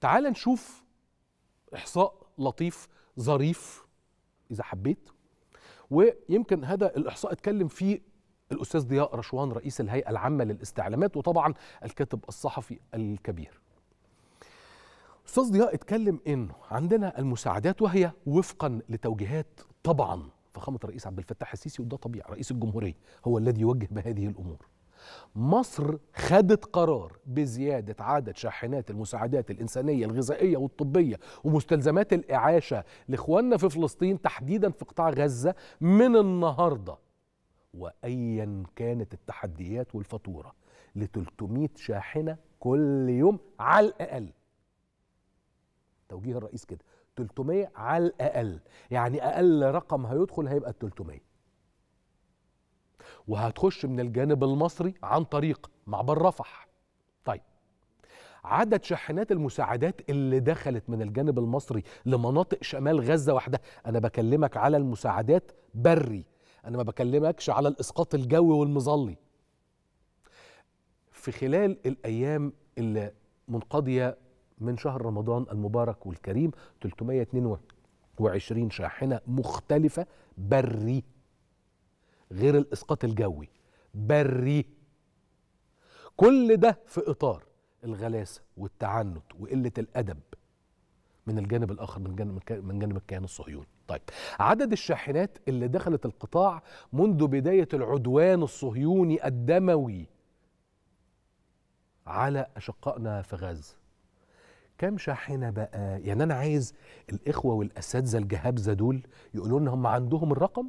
تعال نشوف إحصاء لطيف ظريف إذا حبيت ويمكن هذا الإحصاء اتكلم فيه الأستاذ ضياء رشوان رئيس الهيئة العامة للاستعلامات وطبعا الكاتب الصحفي الكبير أستاذ ضياء اتكلم إنه عندنا المساعدات وهي وفقا لتوجيهات طبعا فخامة الرئيس عبد الفتاح السيسي وده طبيعي رئيس الجمهورية هو الذي يوجه بهذه الأمور مصر خدت قرار بزيادة عدد شاحنات المساعدات الإنسانية الغذائية والطبية ومستلزمات الإعاشة لإخواننا في فلسطين تحديدا في قطاع غزة من النهاردة وأيا كانت التحديات والفاتورة ل 300 شاحنة كل يوم على الأقل توجيه الرئيس كده 300 على الأقل يعني أقل رقم هيدخل هيبقى 300 وهتخش من الجانب المصري عن طريق معبر رفح طيب عدد شاحنات المساعدات اللي دخلت من الجانب المصري لمناطق شمال غزة وحدها أنا بكلمك على المساعدات بري أنا ما بكلمكش على الإسقاط الجوي والمظلي في خلال الأيام اللي منقضية من شهر رمضان المبارك والكريم 322 شاحنة مختلفة بري غير الاسقاط الجوي بري كل ده في اطار الغلاسه والتعنت وقله الادب من الجانب الاخر من جانب من جانب الكيان الصهيوني طيب عدد الشاحنات اللي دخلت القطاع منذ بدايه العدوان الصهيوني الدموي على اشقائنا في غزه كم شاحنه بقى يعني انا عايز الاخوه والاساتذه الجهابزه دول يقولوا لنا هم عندهم الرقم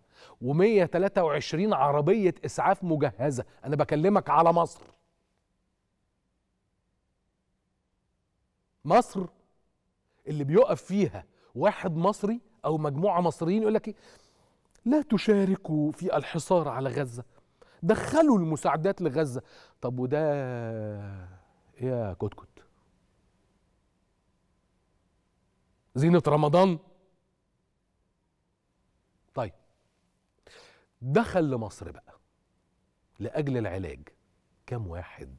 و123 عربية إسعاف مجهزة أنا بكلمك على مصر مصر اللي بيقف فيها واحد مصري أو مجموعة مصريين يقول لك إيه؟ لا تشاركوا في الحصار على غزة دخلوا المساعدات لغزة طب وده يا كتكت زينة رمضان دخل لمصر بقى لأجل العلاج كم واحد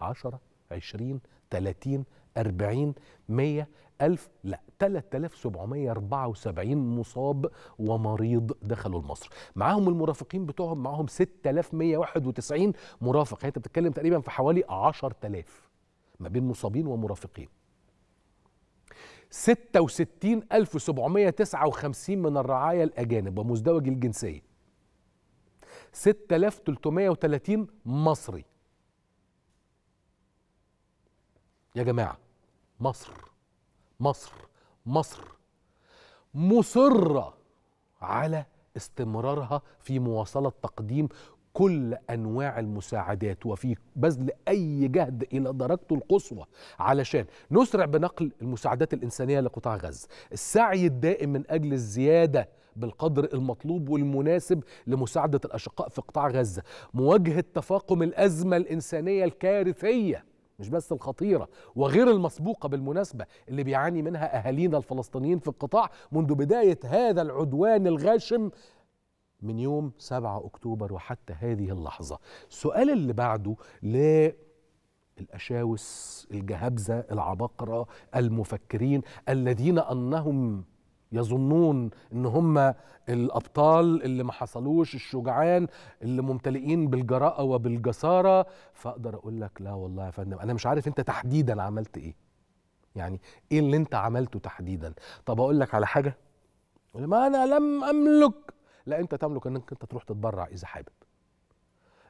عشرة عشرين تلاتين أربعين مية ألف لا 3774 مصاب ومريض دخلوا لمصر معاهم المرافقين بتوعهم معاهم 6191 مرافق يعني انت بتتكلم تقريبا في حوالي 10000 ما بين مصابين ومرافقين 66759 من الرعايا الأجانب ومزدوج الجنسية 6330 مصري يا جماعة مصر مصر مصر مصرة على استمرارها في مواصلة تقديم كل أنواع المساعدات وفي بذل أي جهد إلى درجته القصوى علشان نسرع بنقل المساعدات الإنسانية لقطاع غزة السعي الدائم من أجل الزيادة بالقدر المطلوب والمناسب لمساعدة الأشقاء في قطاع غزة مواجهة تفاقم الأزمة الإنسانية الكارثية مش بس الخطيرة وغير المسبوقة بالمناسبة اللي بيعاني منها أهالينا الفلسطينيين في القطاع منذ بداية هذا العدوان الغاشم من يوم 7 أكتوبر وحتى هذه اللحظة السؤال اللي بعده ل الأشاوس الجهابزة العباقرة المفكرين الذين أنهم يظنون ان هم الابطال اللي ما حصلوش الشجعان اللي ممتلئين بالجراءه وبالجساره فاقدر اقول لك لا والله يا فندم انا مش عارف انت تحديدا عملت ايه يعني ايه اللي انت عملته تحديدا طب اقول لك على حاجه ما انا لم املك لا انت تملك انك انت تروح تتبرع اذا حابب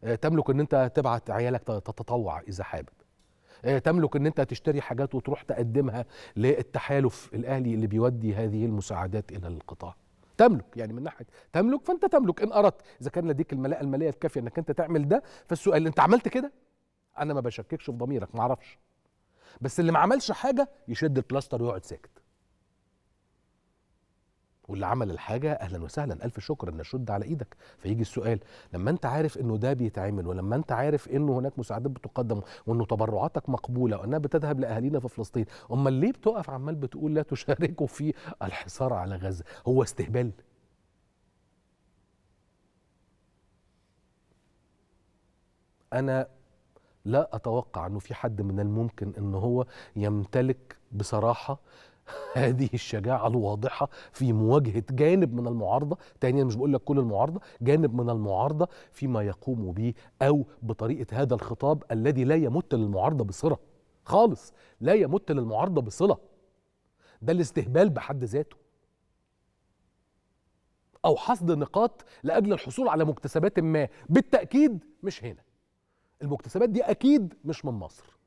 آه، تملك ان انت تبعت عيالك تتطوع اذا حابب آه، تملك ان انت تشتري حاجات وتروح تقدمها للتحالف الاهلي اللي بيودي هذه المساعدات الى القطاع تملك يعني من ناحيه تملك فانت تملك ان اردت اذا كان لديك الملاءه الماليه الكافيه انك انت تعمل ده فالسؤال انت عملت كده انا ما بشككش في ضميرك ما اعرفش بس اللي ما عملش حاجه يشد البلاستر ويقعد ساكت واللي عمل الحاجه اهلا وسهلا الف شكر ان اشد على ايدك فيجي السؤال لما انت عارف انه ده بيتعمل ولما انت عارف انه هناك مساعدات بتقدم وانه تبرعاتك مقبوله وانها بتذهب لاهالينا في فلسطين امال ليه بتقف عمال بتقول لا تشاركوا في الحصار على غزه هو استهبال انا لا اتوقع انه في حد من الممكن ان هو يمتلك بصراحه هذه الشجاعة الواضحة في مواجهة جانب من المعارضة تانيا مش بقول لك كل المعارضة جانب من المعارضة فيما يقوم به أو بطريقة هذا الخطاب الذي لا يمت للمعارضة بصلة خالص لا يمت للمعارضة بصلة ده الاستهبال بحد ذاته أو حصد نقاط لأجل الحصول على مكتسبات ما بالتأكيد مش هنا المكتسبات دي أكيد مش من مصر